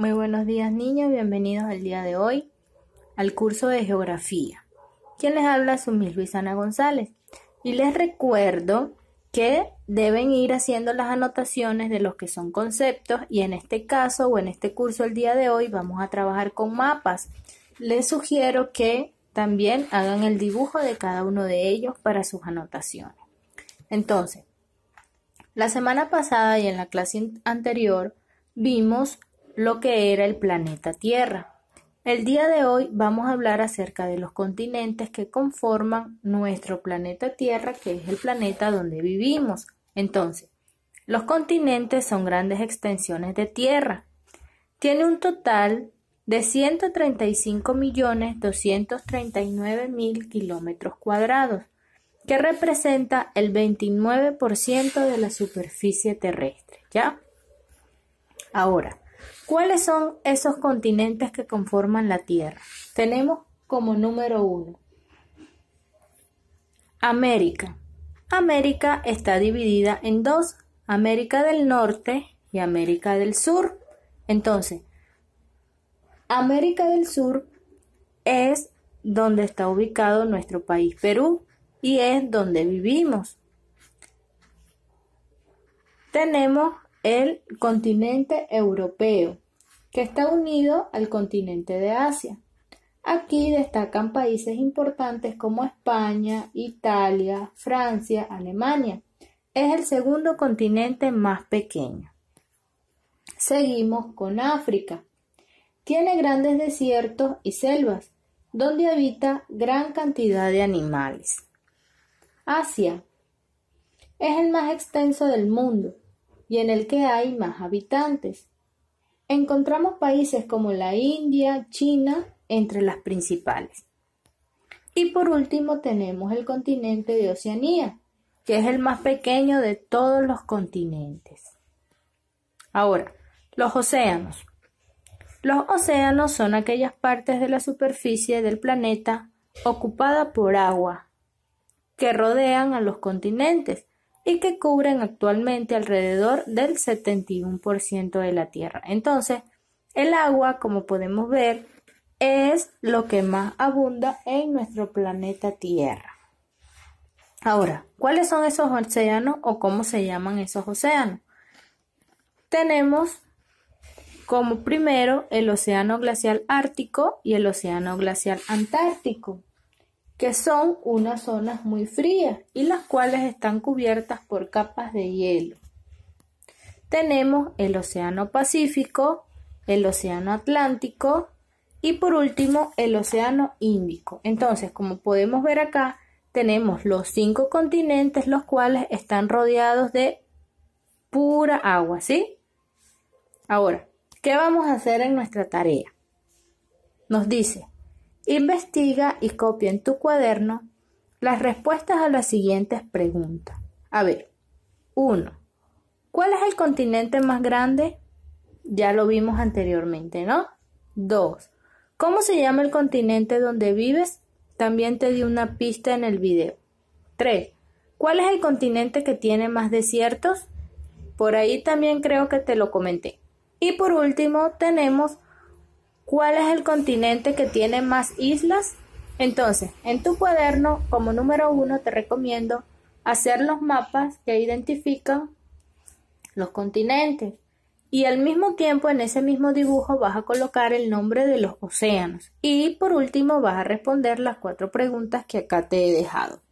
Muy buenos días niños, bienvenidos al día de hoy al curso de geografía. Quien les habla es Miss Luisana González y les recuerdo que deben ir haciendo las anotaciones de los que son conceptos y en este caso o en este curso el día de hoy vamos a trabajar con mapas. Les sugiero que también hagan el dibujo de cada uno de ellos para sus anotaciones. Entonces, la semana pasada y en la clase anterior vimos lo que era el planeta Tierra. El día de hoy vamos a hablar acerca de los continentes que conforman nuestro planeta Tierra, que es el planeta donde vivimos. Entonces, los continentes son grandes extensiones de Tierra. Tiene un total de 135.239.000 kilómetros cuadrados, que representa el 29% de la superficie terrestre. ¿Ya? Ahora, ¿Cuáles son esos continentes que conforman la Tierra? Tenemos como número uno América. América está dividida en dos, América del Norte y América del Sur. Entonces, América del Sur es donde está ubicado nuestro país Perú y es donde vivimos. Tenemos el continente europeo, que está unido al continente de Asia. Aquí destacan países importantes como España, Italia, Francia, Alemania. Es el segundo continente más pequeño. Seguimos con África. Tiene grandes desiertos y selvas, donde habita gran cantidad de animales. Asia. Es el más extenso del mundo, y en el que hay más habitantes. Encontramos países como la India, China, entre las principales. Y por último tenemos el continente de Oceanía, que es el más pequeño de todos los continentes. Ahora, los océanos. Los océanos son aquellas partes de la superficie del planeta ocupada por agua que rodean a los continentes, y que cubren actualmente alrededor del 71% de la Tierra. Entonces, el agua, como podemos ver, es lo que más abunda en nuestro planeta Tierra. Ahora, ¿cuáles son esos océanos o cómo se llaman esos océanos? Tenemos como primero el océano glacial ártico y el océano glacial antártico que son unas zonas muy frías y las cuales están cubiertas por capas de hielo. Tenemos el Océano Pacífico, el Océano Atlántico y por último el Océano Índico. Entonces, como podemos ver acá, tenemos los cinco continentes los cuales están rodeados de pura agua, ¿sí? Ahora, ¿qué vamos a hacer en nuestra tarea? Nos dice, Investiga y copia en tu cuaderno las respuestas a las siguientes preguntas. A ver, 1. ¿Cuál es el continente más grande? Ya lo vimos anteriormente, ¿no? 2. ¿Cómo se llama el continente donde vives? También te di una pista en el video. 3. ¿Cuál es el continente que tiene más desiertos? Por ahí también creo que te lo comenté. Y por último, tenemos ¿Cuál es el continente que tiene más islas? Entonces, en tu cuaderno, como número uno, te recomiendo hacer los mapas que identifican los continentes. Y al mismo tiempo, en ese mismo dibujo, vas a colocar el nombre de los océanos. Y por último, vas a responder las cuatro preguntas que acá te he dejado.